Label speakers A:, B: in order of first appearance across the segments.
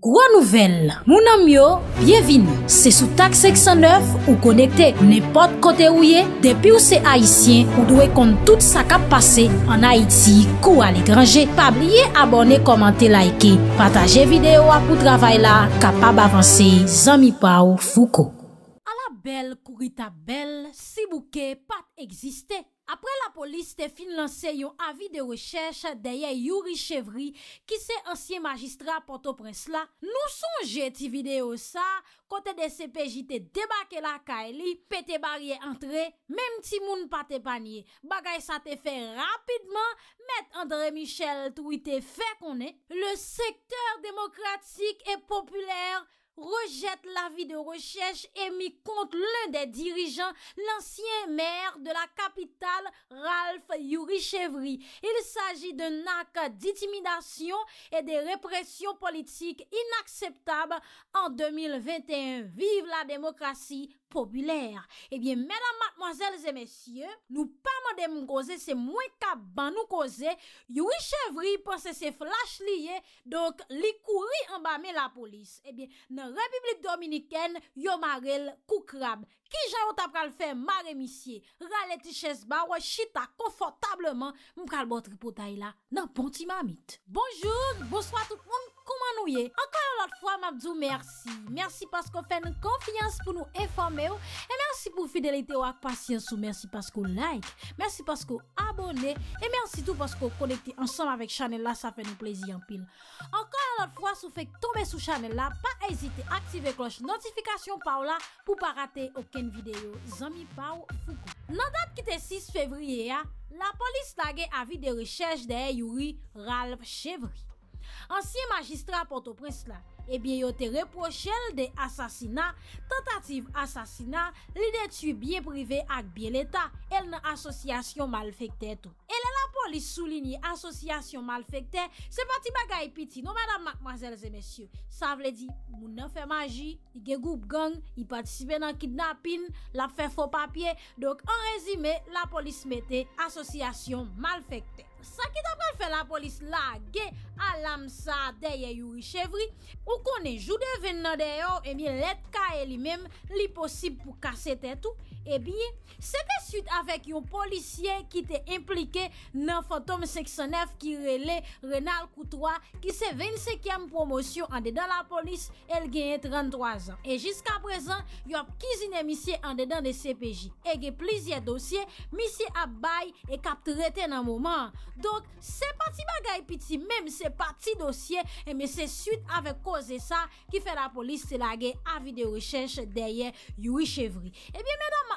A: Gwa nouvel, mounan myo, byevini. Se sou tak 609 ou konekte nepot kote ouye, depi ou se Haitien ou dwe kont tout sa kap pase an Haiti kou alekranje. Pabliye abone, komante, laike, pataje videyo apou travay la, kapab avanse, zami pa ou fuko. Bel kurita bel, si bouke pat egziste. Apre la polis te fin lanse yon avi de rechèche deye Yuri Chevri, ki se ansye magistra pote pres la. Nou sonje ti video sa, kote de se pejite debake la kaeli, pete barye entre, mem ti moun pate panye. Bagay sa te fe rapidman, met Andre Michel tweete fe konen. Le sektèr demokratik e popüler, rejette l'avis de recherche émis contre l'un des dirigeants, l'ancien maire de la capitale, Ralph Chevry. Il s'agit d'un acte d'intimidation et de répression politique inacceptable en 2021. Vive la démocratie Ebyen menan matmozelze mesye, nou pa mande mkose se mwen ka ban nou kose, yoi chevri pose se flash liye, donk li kouri anba me la polis. Ebyen eh nan Republik Dominiken, yo ma rel koukrab. Ki jayot ap kal fe ma remisye, rale tiches ba, wè chita konfortableman mkal botri potay la nan pon ti mamit. Bonjour, bonsoit tout moun. Ankon anot fwa mabzou mersi Mersi paskou fè nou konfians pou nou eforme ou E mersi pou fidelite ou ak pasyans ou Mersi paskou like Mersi paskou abone E mersi tou paskou konekte ansanm avèk chanel la Sa fè nou plezi anpil Ankon anot fwa sou fèk tombe sou chanel la Pa ezite aktive kloche notifikasyon pa ou la Pou pa rate oken videyo Zami pa ou fukou Nan dat ki te 6 fevriye ya La polis lage avi de rechèj De Yurie Ralf Chevri Ansiye magistra portopresla, ebye yo te reprochel de asasina, tentative asasina, lide tu bye prive ak bye leta, el nan asosyasyon malfekte. Ele la polis souline asosyasyon malfekte, se pati bagay piti nou madame, madem, madem, madem, madem, madem, madem. Sa vle di mounen fe maji, i ge goup gong, i patisiben an kidnapin, la fe fo papye, dok an rezime la polis mete asosyasyon malfekte. Sa ki ta pral fe la polis la ge alam sa deye yuri chevri Ou konen jude ven nan deyo e mi let ka e li mem li posib pou kase te tou E biye sepe suite avek yon polisye ki te implike nan fantom 609 ki rele renal koutwa Ki se 25e promosyon an dedan la polis el genye 33 an E jiska prezan yon ap kizine misye an dedan de CPJ Ege plizye dosye misye ap baye e kap treten nan mouman Donk se pati bagay piti Mem se pati dosye Eme se suit ave koze sa Ki fe la polis se lage avi de rechens Deye Youi Chevri eh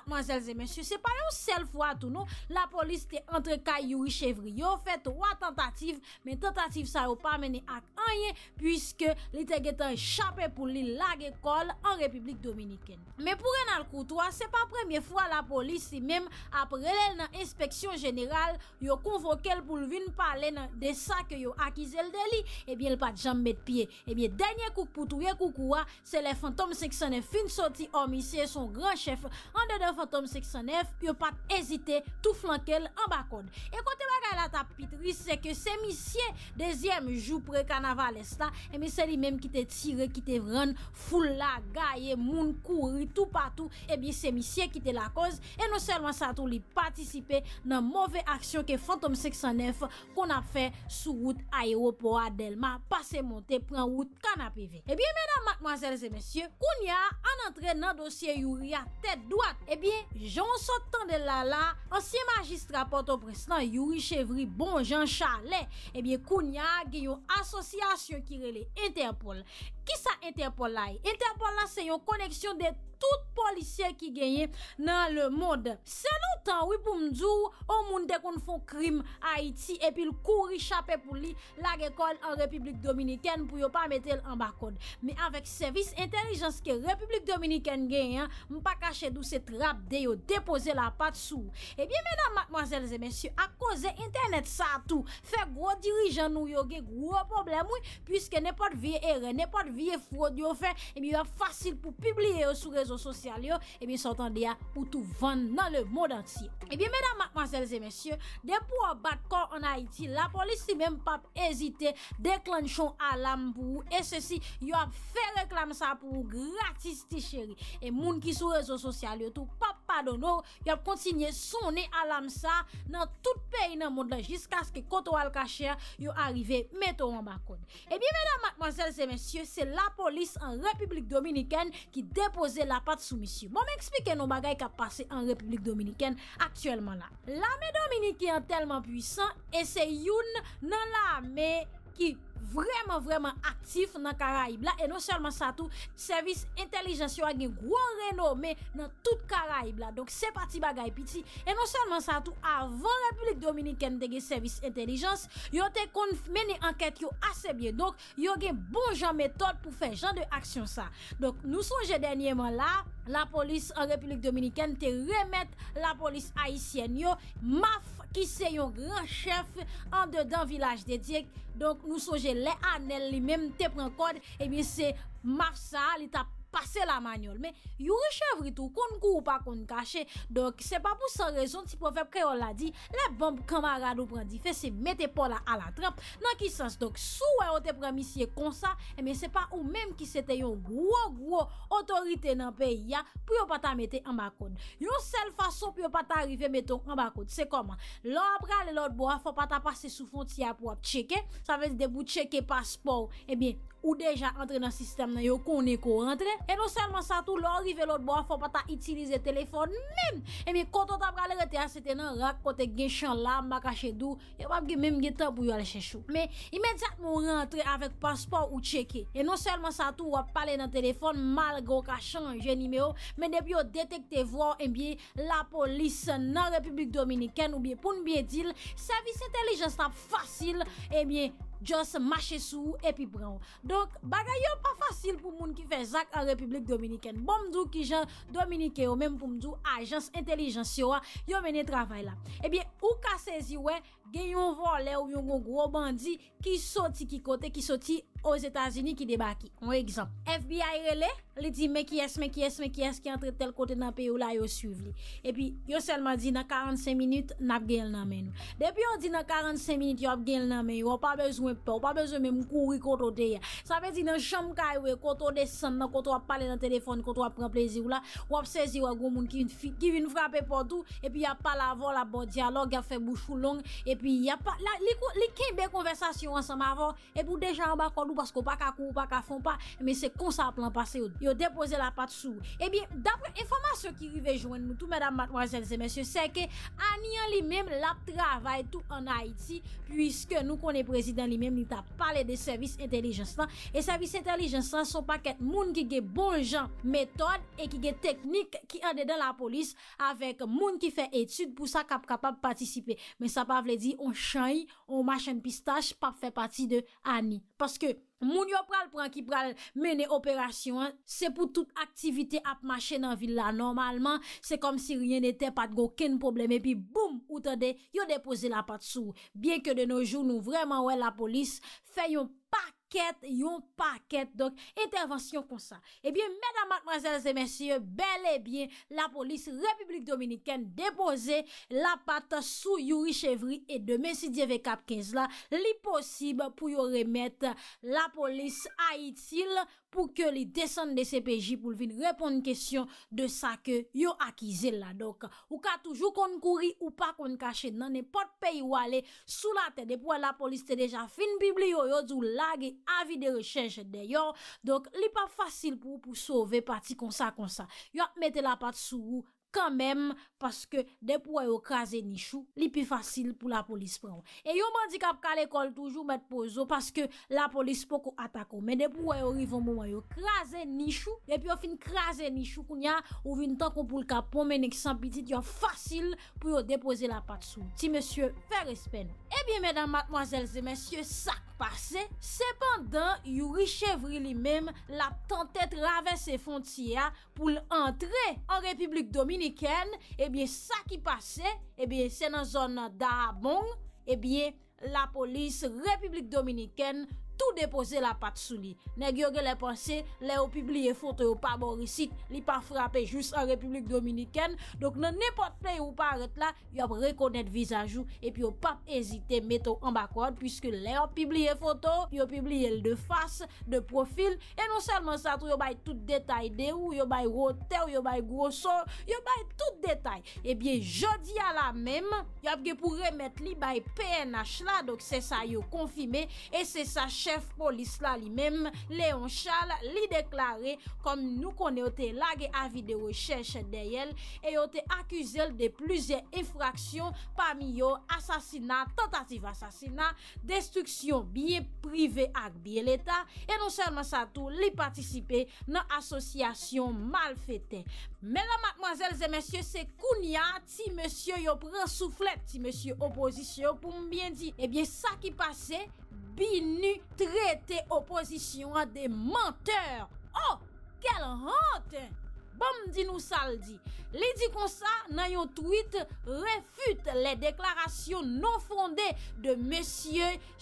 A: Manzelze mensyo, se pa yon sel fwa tou nou, la polis te antre kaj yow i chevri. Yow fet wwa tentativ, men tentativ sa wou pa mene ak anye pwiske li te getan chapè pou li lage kol an Republik Dominikene. Men pou re nan koutoua, se pa premye fwa la polis si men apre lè nan inspeksyon jeneral yow konvoke l pou lvin pa lè nan desa ke yow akize l deli ebyè l pa jambet pie. Ebyè denye kouk pou touye kouk ouwa, se le eh eh fantom seksyonen fin soti omise son gran chef an de def Fantom 609, yo pat ezite tou flankel an bakon. E kote bagay la tapitri, se ke se misye dezyem jou prek an aval esta, e mi se li mem ki te tire ki te vran, foul la, gaye, moun, kouri, tou patou, e bi se misye kite la koz, e non selman sa tou li patisipe nan mouve aksyon ke Fantom 609 kon ap fe sou wout ayeropo a Delma, pase monte, pren wout kan apive. E bi, mena, matmoazel zemesye, koun ya, an antre nan dosye yuri a tet doat, e bi Jan Sotan de Lala, ansyen magistra Porto-Presnan, Yuri Chevry, Bon Jean Chalet, ebyen eh Kounia gen yon asosyasyon kirele Interpol. Ki sa Interpol la? Interpol la se yon koneksyon det tout polisye ki genye nan le mod. Se nou tan wipou mdjou, ou moun dekoun foun krim a Iti epil kouri chapè pou li la gekol an Republik Dominikèn pou yo pa metel an bakod. Me avèk servis intelijanske Republik Dominikèn genye, mpa kache dou se trap de yo depose la pat sou. Ebyen eh menam, mademoiselles et messieurs, ak kose internet sa tou, fe gro dirijan nou yo ge gro problem wè, pwiske nepot vie e re, nepot vie fwot yo fe, ebyen eh yo fasil pou publie yo sou re moun ki sou rezo sosyal yo, ebi sotan diya pou tou vande nan le moun ansi. Ebi mèdame, akmanselzè, mèsyè, de pou wabat kon an Haiti, la polis si mèm pap ezite, deklanchon alam pou ou, e se si, yo ap fè reklam sa pou ou gratis ti chéri, e moun ki sou rezo sosyal yo, tou pap. padon nou, yo ap kontinye soni alam sa nan tout peyi nan moun la jiska aske koto al kache yo arive meto wan bakon. Mm-hmm. Ebi eh veda mademansel se mensyo, se la polis an Republik Dominiken ki depose la pat sou misyu. Moun bon, me ekspike nou bagay ka pase an Republik Dominiken aktuelman la. Lame Dominiken telman pwisan, e se youn nan lame ki Vreman vreman aktif nan karaib la E non selman sa tou Servis intelijens yo agen gwo reno Men nan tout karaib la Donk se pati bagay piti E non selman sa tou Avan Republik Dominiken te gen servis intelijens Yo te kon meni anket yo ase bie Donk yo gen bon jan metod pou fe Jan de aksyon sa Donk nou sonje denyeman la La polis en Republik Dominiken te remet La polis Haitien yo Maf ki se yon gran chef an de dan vilaj dedik. Donk nou soje le anel li menm te pren kod e eh mi se marsal itap Pase la manyol. Men, yon rechevritou konn kou ou pa konn kache. Dok, se pa pou san rezon, si pou feb kre yon la di, la bombe kamarade eh ou prendi fe se mette pola a la tremp. Nan ki sens, dok, sou wè yon te premissye kon sa, e men se pa ou menm ki se te yon gwo gwo otorite nan peyi ya, pou yon pata mette an bakon. Yon sel fason pou yon pata arrive metton an bakon. Se koman, lò a prale lòd bo a, fò pata pase sou fonti ya pou ap cheke. Sa vezi debout cheke paspor, e eh men, Ou deja entre nan sistem nan yo kone ko rentre. E non selman sa tou lorrive lout bo a fò pata itilize telefon men. E mi kontot ap kalere te asete nan rak kote genchon la mba kache dou. E wap ge menm ge ta pou yo ale chechou. Me imediat moun rentre avek paspor ou cheke. E non selman sa tou wap pale nan telefon malgo ka chanje nime yo. Men debi yo detekte vwa en biye la polis nan Republik Dominiken ou biye poun biye dil. Savi se telijen sa fasil. E miye. Just mache sou epi pran ou Donk bagay yo pa fasil pou moun ki fe Zak a Republik Dominiken Bon mdou ki jan Dominiken ou Mèm pou mdou ajans intelijans yo a Yo mene travay la Ebyen ou kasezi we gen yon volè ou yon gwo bandi Ki soti ki kote ki soti os Etats-Unis ki debaki. Mwen ekzamp, FBI rele, li di mekiyes, mekiyes, mekiyes ki entre tel kote nan peyo la yo suiv li. E pi, yo selman di nan 45 minute, nap gen nanmen. Depi yo di nan 45 minute, yo ap gen nanmen, yo wap pa bezwen pa, wap pa bezwen men mou kouri koto de ya. Sa fe di nan chanm kajwe, koto de sanman, koto wap pale nan telefon, koto wap preplezi ou la, wap sezi ou agou moun ki vin frape potou, e pi ya pa la avon la bon diyalog, ya fe bouchou long, e pi ya pa, li key be konversasyon anseman avon, e pou dejan wakot ou pasko pa ka kou ou pa ka fon pa men se kon sa plan pase yo depose la pat sou e eh bie dapre informasyon ki yu ve jwen nou tou mèdam matwazèl se mèsyo se ke an yon li mèm la travay tou an Haiti puisque nou konè prezident li mèm ni ta pale de servis intelijensan e servis intelijensan son pa ket moun ki ge bon jan metod e ki ge teknik ki ane den la polis avek moun ki fe etud pou sa kap kapab patisipe men sa pa vle di on chany, on machan pistache pap fe pati de ane, paske Moun yo pral pran ki pral mene operasyon, se pou tout aktivite ap mache nan villa normalman, se kom si ryen ete pat goken probleme, pi boum, ou tade, yo depose la pat sou. Bien ke de nou joun nou vreman wè la polis, feyon pak. Kèt yon pakèt, dok, intervensyon kon sa. Ebyen, eh mèdamak, mèzelzè, mèsyè, belèbyen, la polis Republik Dominikèn depoze la pat sou Yurich Evri et de mèsy Djeve Kapkezla li posib pou yon remèt la polis Aitil kon. pou ke li desen de CPJ pou vin repon n kesyon de sa ke yo akize la. Dok, ou ka toujou kon kouri ou pa kon kache nan, ne pot peyi wale sou la te. Depou an la polis te deja fin biblio, yo djou lage avi de rechèche de yo. Dok, li pa fasil pou pou sove pati konsa konsa. Yo, mette la pat sou ou. Mem, paske de pou a yo Kraze nishou, li pi fasil pou la Polis pran. E yo mandikap ka l'ekol Toujou met pozo, paske la polis Poko atakon, men de pou a yo rivon Mou a yo kraze nishou, de pi yo fin Kraze nishou, koun ya, ouvin Tanko pou lka pon, men ek san pitit yo Fasil pou yo depoze la pat sou Ti monsye, fere spen. E eh bi Medan matmoazelze, monsye sak pase, sepandan yu richevri li mem la tante travese fontiya pou l antre an Republik Dominiken, eh ebyen sa ki pase ebyen eh se nan zon da abon, ebyen eh la polis Republik Dominiken tou depose la pat sou li. Neg yo ge le pense, le yo pibliye foto yo pa morisit, bon li pa frape just an Republik Dominiken, dok nan nepotpe ou paret la, yo ap rekonet vizajou, epi yo pa ezite meto an bakwad, pwiske le yo pibliye foto, yo pibliye l de fase, de profil, e non selman sa tou yo bay tout detay de ou, yo bay roter, yo bay grosor, yo bay tout detay. Ebyen jodi a la mem, yo ap ge pou remet li bay PNH la, dok se sa yo konfime, e se sa chanye, Chèf polis la li mèm, Léon Charles, li deklarè kom nou konè ote lage avi de rechèche de yèl e ote akuzèl de pluzè effraksyon pami yo asasinat, tentatif asasinat, destriksyon biye prive ak biye l'Etat e non sèlman sa tou li patisipe nan asosyasyon mal fètè. Mèdame, mademoiselles et messieurs, c'est Kounia, ti monsieur yop resouflette, ti monsieur opposition, pou m'bien dit. Eh bien, sa ki passe, binu traite opposition a de menteur. Oh, kel hante! di nou saldi. Ledi konsa nan yon tweet refute le deklarasyon non fondé de M.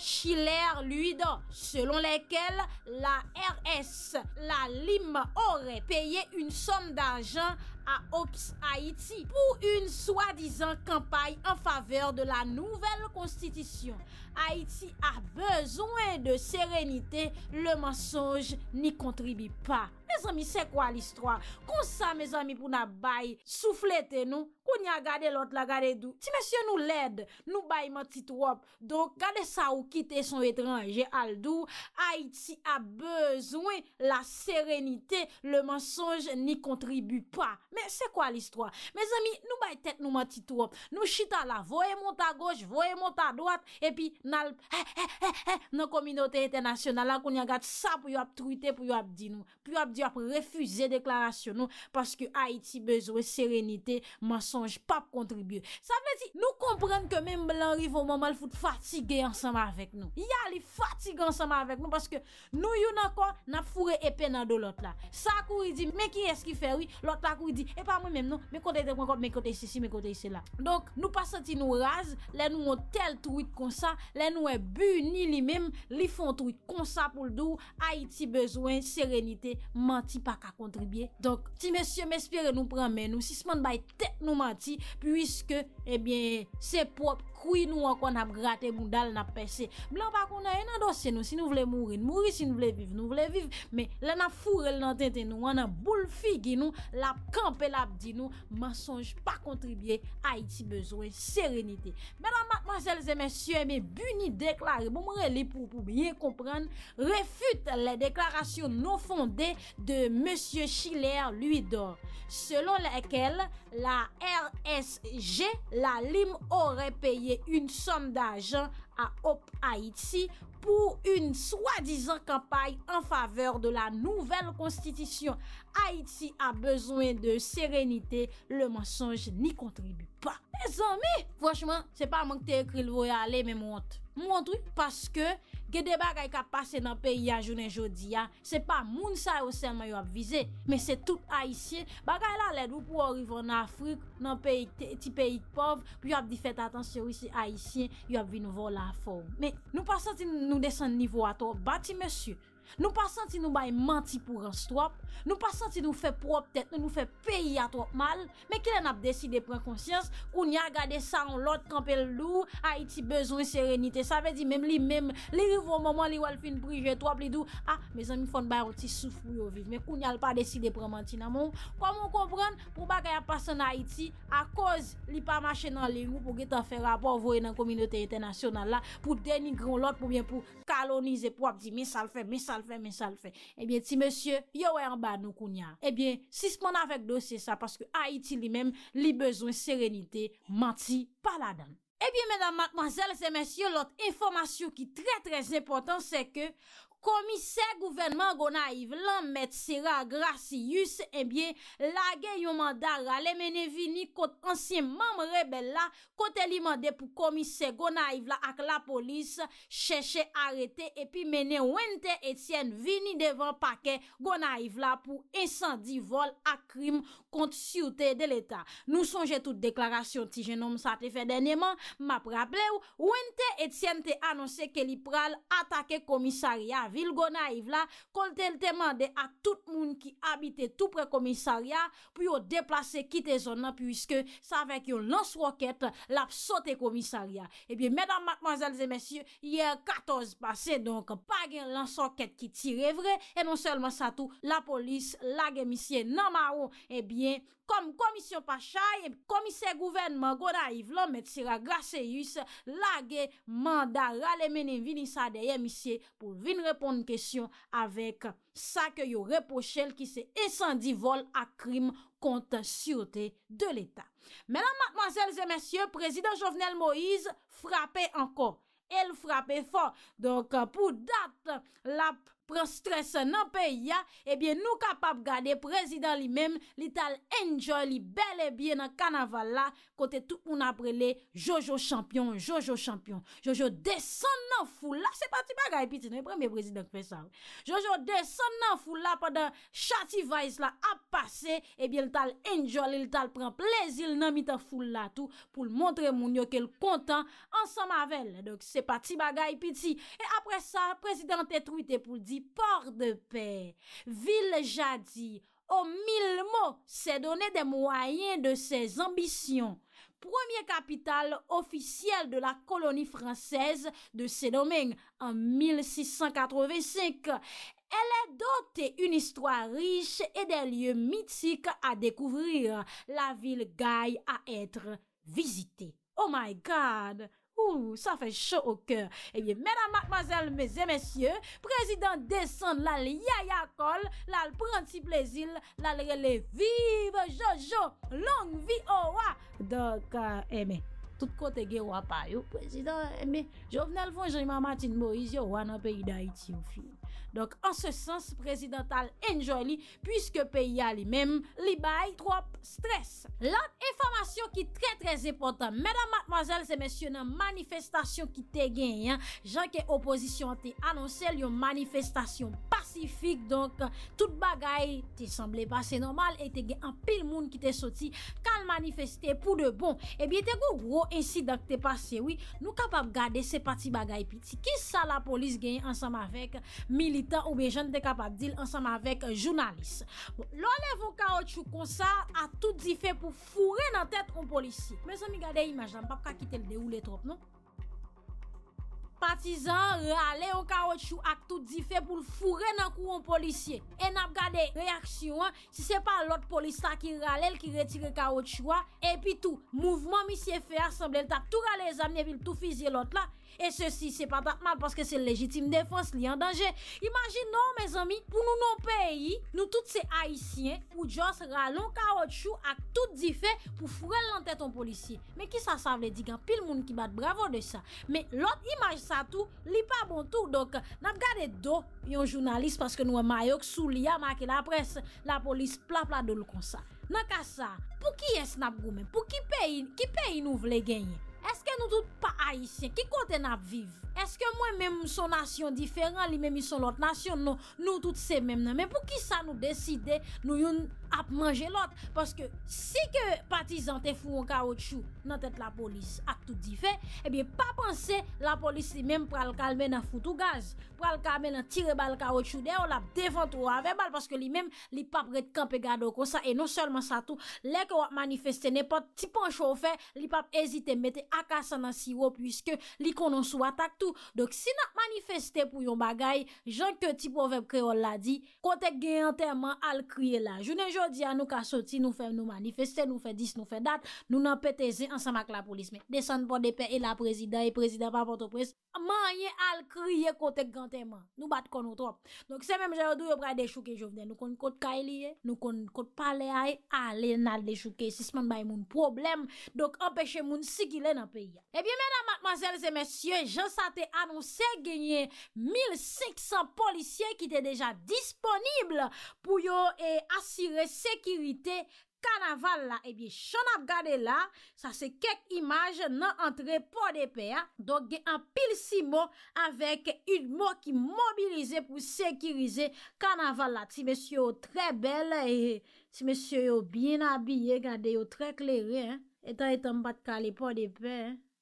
A: Chiller lui dan, selon lekel la RS la LIMA orè peye yon son d'ajan a OPS Haiti pou yon soadizan kampaye an faveur de la nouvel konstitisyon. Haiti a bezwen de serenite, le mensonge ni kontribi pa. Me zami, se kwa l istwa? Kon sa me zami pou na bay souflete nou? Koun ya gade lot la gade dou? Ti men sye nou led, nou bay man titwop. Don, gade sa ou kite son etranje al dou, Haiti a bezwen la serenite, le mensonj ni kontribu pa. Me se kwa l istwa? Me zami, nou bay tet nou man titwop. Nou chita la, voye monta goj, voye monta doat, epi eh, eh, eh, nan alp, he, he, he, he, nan kominote etenasyon, nan la koun ya gade sa pou yo ap truite, pou yo ap dinou, pou yo ap dinou. di ap refuze deklarasyon nou paske Haiti bezwe serenite masonj pap kontribye. Sa mwen di nou komprenn ke mwen blan rivo mwen mal foute fatige ansama avek nou. Ya li fatige ansama avek nou paske nou yon akon nap foure epena do lot la. Sa akou yi di me ki eski fe wii, lot la akou yi di e pa mwen non. menm nou, me kote yi dekwen kote, me kote yi se si, me kote yi se la. Donk nou pasan ti nou raz, le nou an tel truit konsa, le nou e bu ni li menm, li fon truit konsa pou l'dou, Haiti bezwe serenite masonj manti pa ka kontribye. Donk, ti mèsyè mèspire nou prèmè nou, si sman bay tèk nou manti, pwiske, ebyen, eh se pop kouy nou an kon ap grate moun dal nap pesè. Mla bako nou enan dosè nou, si nou vle mouri, mouri si nou vle viv, nou vle viv, men lè nan foure l nan tentè nou, an an bou l figi nou, l ap kampe l ap di nou, masonj pa kontribye a iti bezwen serenite. Mè nan mat mansel zè mè sye, men buni deklare, bon mwen lè pou pou biye kompran, refute lè deklarasyon nou fondè de mè sye chilea lui dor, selon lèkel la RSG la lim orè peye une somme d'argent à Hop Haïti pour une soi-disant campagne en faveur de la nouvelle constitution. Haïti a besoin de sérénité, le mensonge n'y contribue pas. Mes amis, franchement, c'est pas moi qui t'ai écrit le voyage, mais montre. Montre, parce que Gede bagay ka pase nan peyi ya jounen jodi ya, se pa moun sa yo selman yo ap vize, men se tout haisyen, bagay la led ou pou orivo nan Afrik, nan peyi ti peyi pov, pou yo ap di fèt atansyon wisi haisyen, yo ap vinvo la fòm. Men nou pasantin nou desen nivou atò, bati mèsyè, Nou pasan ti nou baye manti pou rastwap Nou pasan ti nou fe prop tet Nou nou fe peyi atwap mal Men kilen ap desi de pre konsyans Kou nye a gade sa an lot Kampel lou Haiti bezon serenite Sa ve di mem li mem Li rivo maman li wal fin prije Twap li dou A, me zan mi fon baye oti soufou yo viv Men kou nye al pa desi de pre manti nan moun Kou moun kompren Pou baka ya pasan Haiti A koz li pa mache nan li rou Pou getan fe rapor Voye nan kominote internasyonal la Pou deni gron lot Pou bien pou kalonize Pou ap di misal fe misal S'al fè, men s'al fè. Ebyen, ti monsye, yo wè an ba nou kounya. Ebyen, eh sis moun avèk do, se sa, paske Haiti li mèm, li bezwen serenite, mati pala dan. Ebyen, eh menam, makmazèl, se monsye, lot informasyon ki tre tre zèpotan, se ke... Komise gouvenman gona iv lan met sira grasi yus e eh bie lage yon mandara le mene vini kont ansyen mam rebella kote li mande pou komise gona iv la ak la polis chèche arete epi mene Wente Etienne vini devan pake gona iv la pou ensandi vol ak krim kont siwte de l'Etat. Nou sonje tout deklarasyon ti jenom sa te fè dene man, ma praple ou Wente Etienne te anonse ke li pral atake komisari avi. Vil Gona y vla kontel temande a tout moun ki abite tout pre komisaria, pou yo deplase kite zon nan, puisque sa vek yon lans roket lap sote komisaria. Ebyen, eh medan, madman, zelze, mesye, yè katoz pase, donk, pa gen lans roket ki tire vre, e non selman sa tou, la polis, la gemisye, nan maron, ebyen, eh Kom komisyon pachay, e komisyon gouvenman Gora Yvlon Metsira Graseyus lage manda rale mene vinisa deye misye pou vin reponde kesyon avek sa ke yo repochel ki se esandi vol akrim konta syote de l'Etat. Menan, mademoiselles et messieurs, prezident Jovenel Moïse frappe anko. El frappe fon. Donk pou dat la... pran stres nan pe ya, ebyen nou kapap gade prezident li men, li tal enjol li bel e byen nan kanaval la, kote tou un apre le Jojo champion, Jojo champion, Jojo deson nan fula, se pati bagay piti, nou e premi prezident fesan, Jojo deson nan fula padan chati vaiz la ap pase, ebyen tal enjol, li tal pran plezil nan mitan fula tou, pou l montre moun yo ke l kontan ansan mavel, se pati bagay piti, e apre sa, prezident e truite pou l di, port de paix, ville jadis aux oh, mille mots, s'est donné des moyens de ses ambitions. Première capitale officielle de la colonie française de domaines en 1685. Elle est dotée d'une histoire riche et des lieux mythiques à découvrir. La ville gaille à être visitée. Oh my god! Oou, sa fe chou o kèr. Ebyen, eh mèdame, mademazèl, mèzè, mèsyè, prezident desan lal yaya kol, lal pranti plezil, lal rele vive, jojo, long vi owa. Dok, eme, euh, eh tout kote ge wapayou, prezident, eme, eh jovenel fwen jenima matin bo, iz yo wana pe yida iti ou fi. Donk an se sens prezidantal enjoli pwiske peyi a li menm li bay trop stres. Lan, enfamasyon ki tre tre zepotan. Medan matmazel se mensyon an manifestasyon ki te genyen. Jan ke opozisyon an te anonsen li yon manifestasyon parasyon. Donk tout bagay te semble pas se normal E te gen an pil moun ki te soti Kal manifeste pou de bon E eh bi te go gro ensi dak te pase Nou kapap gade se pati bagay Ki sa la polis gen ansam avek Milita ou bejan te kapap dil Ansam avek jounalist Lo bon, levon kao chou kon sa A tout di fe pou fure nan tet On polisi Me san mi gade imajan pap kakitel de ou le trop non Batizan rale yon kaotchu ak tout di fe pou l fure nan kou yon polisye. E nap gade reaksyon si se pa lot polisya ki rale l ki retire kaotchu wa. E pi tou mouvman misye fe asemble l tak tou rale zamne vil tou fizye lot la. E se si se patakman paske se legitime defans li an danje. Imagine nou me zami pou nou nou peyi, nou tout se haisyen, pou jos ralon kaotchou ak tout di fe pou frel lantet ton polisyen. Men ki sa savle digan pil moun ki bat bravo de sa. Men lot imaj sa tou, li pa bon tou. Dok nap gade do yon jounalist paske nou e mayok sou li ya make la pres. La polis plapla do l kon sa. Naka sa, pou ki es nap gome? Po ki peyi nou vle genye? Eske nou tout pa aisyen? Ki kote nap viv? Eske mwen menm son nasyon diferan li menm son lot nasyon nou? Nou tout se menm nan. Men pou ki sa nou deside nou yon... ap manje lot, paske si ke patizante foun kaoutchou, nan tet la polis ak tout di fe, ebyen pa panse, la polis li menm pral kalmen an foutou gaz, pral kalmen an tire bal kaoutchou de, ou la defan tou ave bal, paske li menm li pap ret kampe gado konsa, e non solman sa tou, leke wak manifeste, ne pat tipon choufe, li pap ezite mette akasan nan siwo, pwiske li konon sou atak tou, dok si nan manifeste pou yon bagay, jan ke tipon vep kreol la di, kontek genyanteman al kriye la, jounen jo, di an nou ka soti, nou fe nou manifeste, nou fe dis, nou fe dat, nou nan peteze ansan mak la polis. Men, desan pou depe e la prezident, e prezident pa vato prez, manye al kriye kote gante man. Nou bat kon nou trop. Donk se menm jadou yo bra dechouke jo vde. Nou kon kote ka elie, nou kon kote pale hay, e, ale nan dechouke. Sisman bay moun problem, donk apèche moun sigile nan peye. Ebyen menan matmazel se mensyen, jansate anonsè genye 1500 polisye ki te deja disponible pou yo e eh, asire Sekirite kan aval la Ebi eh chan ap gade la Sa se kek imaj nan antre Po de pe ya Don gen an pil si mo Avèk yu mò ki mobilize pou sekirize Kan aval la Ti mèsyo yo tre bel Ti mèsyo yo bien abye Gade yo tre kleri E tan etan bat kale po de pe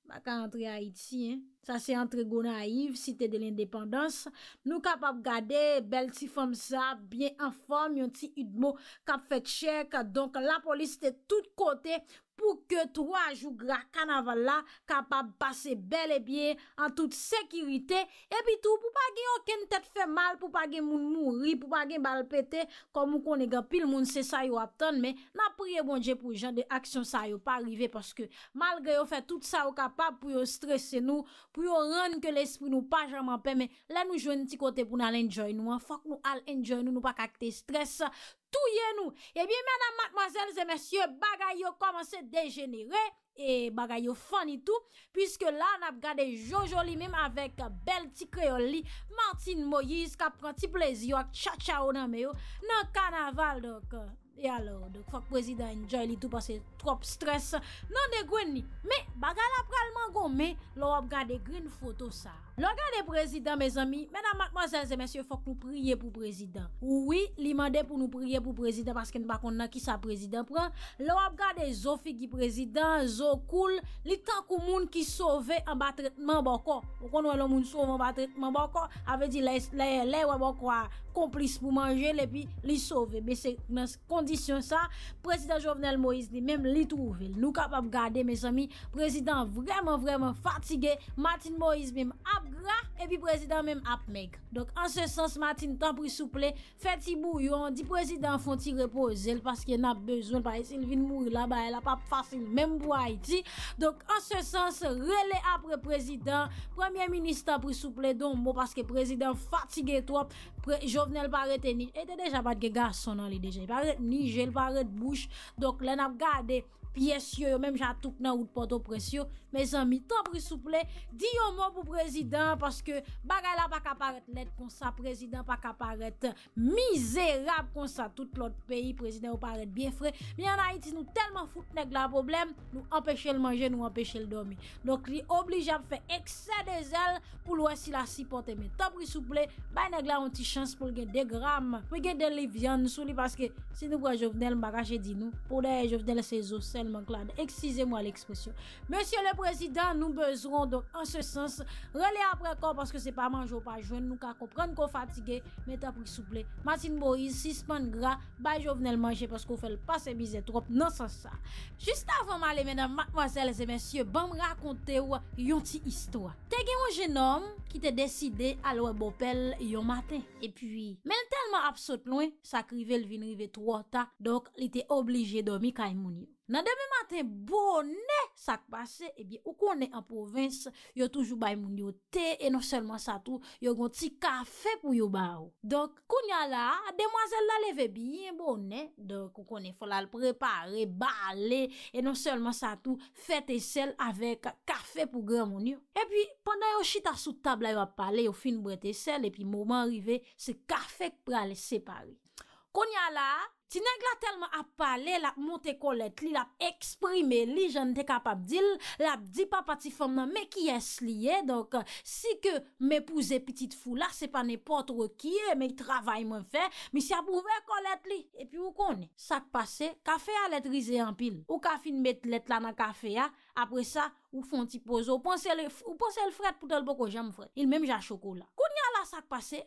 A: Ba ka antre Haiti, sa se antre Gonaiv, site de l'independance. Nou kap ap gade, bel ti fom sa, bien an fom, yon ti idmo kap fet chek. Donk la polis te tout kote. Pou ke tou wajou gra kan aval la, kapab pase bele bie, an tout sekirite. Epi tou pou pa gen yon ken tet fe mal, pou pa gen moun mouri, pou pa gen bal pete. Kom mou konen gen pil moun se sa yo ap ton, me nan priye bonje pou jan de aksyon sa yo pa rive. Paske mal gen yon fe tout sa yo kapab pou yo stresse nou, pou yo ren ke l'espri nou pa jaman peme. La nou jwen ti kote pou nan alenjoy nou, an fok nou alenjoy nou, nou pa kakte stresse. Touye nou. E eh bi mena matmazel zemesye bagay yo komanse dejenere. E bagay yo fan itou. Piske la an ap gade jojoli mime avèk bel ti kreoli. Martin Moyes ka pranti plezi yo ak chacha ou nan me yo. Nan kanaval dok. E euh, alor dok. Fak prezident enjoy li tout pasè trop stres. Nan de gwen ni. Me bagal ap pralman gome. Lo ap gade grin foto sa. Lo gade prezident me zami Menan matmazelze mensyo fok nou priye pou prezident Ouwi li mande pou nou priye pou prezident Pasken bakon nan ki sa prezident pran Lo wap gade Zofi ki prezident Zokoul Li takou moun ki sove An batretman bako Avè di lè wap wakwa Komplis pou manje Li sove Prezident Jovenel Moïse Li touve Prezident vreman vreman Fatige Martin Moïse Ab Gra, e pi prezident men ap meg. Dok, an se sens, matin, tan pri souple, feti bouyon, di prezident fon ti repo zel, paske na bezoun, pa e sin vin mou, la ba, e la pa pa fasil, men mou a iti. Dok, an se sens, rele ap pre prezident, premier minist tan pri souple, don mou, bon, paske prezident fatige to, pre jovenel parete ni, ete deja patke gas sonan li, deje, parete ni, jel parete bouche, dok, len ap gade, Pye syo yo menm jan touk nan wout poto presyo Me zan mi tabri souple Di yo moun pou prezident Paske bagay la pa ka paret let kon sa Prezident pa ka paret Mizerab kon sa tout lot peyi Prezident ou paret bien fre Mi anay ti nou telman fout neg la problem Nou empèche l manje nou empèche l domi Donk li oblijab fe eksè de zel Pou lwè si la si pote Me tabri souple Bay neg la onti chans pou gen de gram Pou gen del li vyan N sou li paske Si nou kwa jovnel baga che di nou Pou de jovnel se zo se Mwen klad, eksize mwen l'eksposyon Monsye le prezident, nou bezron Donk an se sens, rele apre kor Paske se pa manj ou pa jwen, nou ka kompran Kon fatige, men ta pri souple Matin boris, sispan gra, baj ou Venel manje, paske ou fel pas se bize trop Non san sa, juste avon male Menam, mademoiselle, zemensye, ban me rakonte Ou yon ti histwa Tegen yon jenom, ki te deside A lwe bopel yon maten E pi, men telman ap sote lwen Sa krive lvinrive trota Donk li te oblije domi ka yon mouni Nan deme maten bo ne sak pase, ebi eh ou konen an province, yo toujou bay moun yo te, e non selman sa tou, yo gonti kafe pou yo ba ou. Dok, konen la, demwazel la leve bien bo ne, dok ou konen folal prepare, bale, e non selman sa tou, fete sel avek kafe pou gran moun yo. E pi, pandan yo chita sou tabla yo ap pale, yo fin brete sel, e pi mouman rive, se kafe prale separe. Konya la, ti neg la telman ap pale, la ap monte kolet li, la ap eksprime li, jan te kapap dil, la ap di pa pati fom nan mekiyes liye, donk si ke me pouze pitit fou la, se pa ne potre kiye, mek travay mwen fe, mi si ap ouve kolet li. E pi ou koni, sak pase, kafe a letrize an pil, ou ka fin met let la nan kafe a, apre sa, ou fon ti pozo, ou ponse el fred pou tel poko jem fred, il menm jan chokola. Konya la sak pase?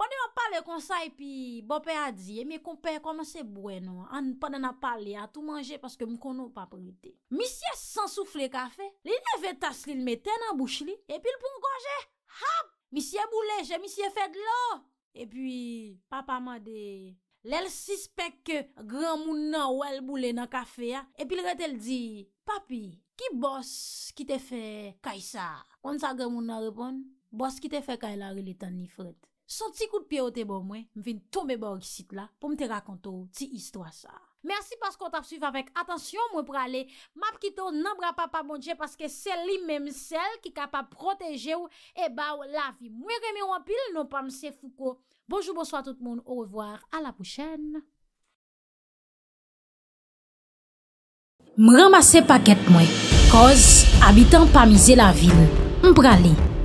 A: Pande wap pale konsay pi bopè a di, e mi kompè koman se bwè nou, an pande wap pale, a tou manje paske mkono papè wite. Misye sansoufle kafe, li neve tas li lme ten an bouch li, epi lpon kwa jè, hap! Misye boule, jè misye fè dlo! Epi, papa ma de, lèl sispek ke gran moun nan wèl boule nan kafe ya, epi lret el di, papi, ki bos ki te fè kaj sa? On sa gran moun nan repon, bos ki te fè kaj la wile tan nifret. Son ti kout piote bo mwen, mwen fin tome borg sit la pou mte rakonto ti histwa sa. Mersi pas kon ta fsuif avek. Atansyon mwen prale, map kito nan bra pa pa mounje paske sel li menm sel ki ka pa proteje ou e eh ba ou la vi. Mwen reme wapil non pa mse fuko. Bojou bojou a tout moun, ou revoar, a la pou chen. Mwen ramase paket mwen, koz abitan pa mize la vil, mwen prale.